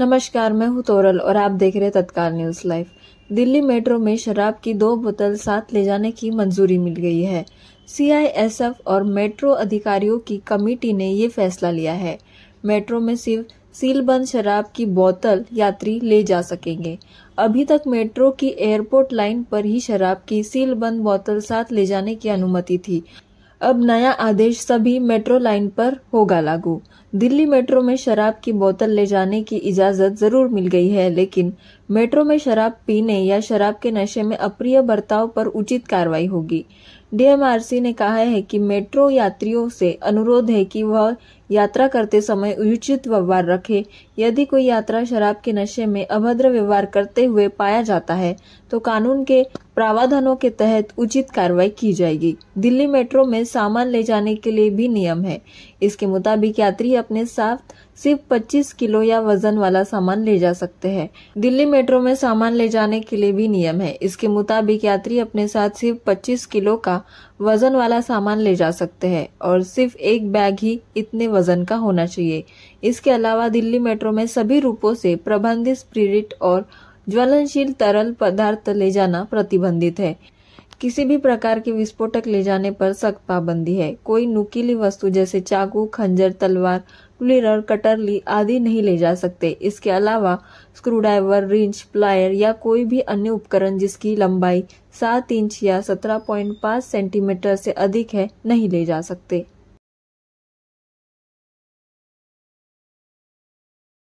नमस्कार मैं हूं तोरल और आप देख रहे तत्काल न्यूज लाइव दिल्ली मेट्रो में शराब की दो बोतल साथ ले जाने की मंजूरी मिल गई है सीआईएसएफ और मेट्रो अधिकारियों की कमेटी ने ये फैसला लिया है मेट्रो में सिर्फ सीलबंद शराब की बोतल यात्री ले जा सकेंगे अभी तक मेट्रो की एयरपोर्ट लाइन पर ही शराब की सीलबंद बोतल साथ ले जाने की अनुमति थी अब नया आदेश सभी मेट्रो लाइन पर होगा लागू दिल्ली मेट्रो में शराब की बोतल ले जाने की इजाजत जरूर मिल गई है लेकिन मेट्रो में शराब पीने या शराब के नशे में अप्रिय बर्ताव पर उचित कार्रवाई होगी डीएमआरसी ने कहा है कि मेट्रो यात्रियों से अनुरोध है कि वह यात्रा करते समय उचित व्यवहार रखे यदि कोई यात्रा शराब के नशे में अभद्र व्यवहार करते हुए पाया जाता है तो कानून के प्रावधानों के तहत उचित कार्रवाई की जाएगी दिल्ली मेट्रो में सामान ले जाने के लिए भी नियम है इसके मुताबिक यात्री अपने साथ सिर्फ 25 किलो या वजन वाला सामान ले जा सकते हैं दिल्ली मेट्रो में सामान ले जाने के लिए भी नियम है इसके मुताबिक यात्री अपने साथ सिर्फ 25 किलो का वजन वाला सामान ले जा सकते हैं और सिर्फ एक बैग ही इतने वजन का होना चाहिए इसके अलावा दिल्ली मेट्रो में सभी रूपों से प्रबंधित स्पिरिट और ज्वलनशील तरल पदार्थ ले जाना प्रतिबंधित है किसी भी प्रकार के विस्फोटक ले जाने पर सख्त पाबंदी है कोई नुकीली वस्तु जैसे चाकू खंजर तलवार टुलर कटरली आदि नहीं ले जा सकते इसके अलावा स्क्रूड्राइवर रिंच प्लायर या कोई भी अन्य उपकरण जिसकी लंबाई सात इंच या सत्रह पॉइंट पाँच सेंटीमीटर से अधिक है नहीं ले जा सकते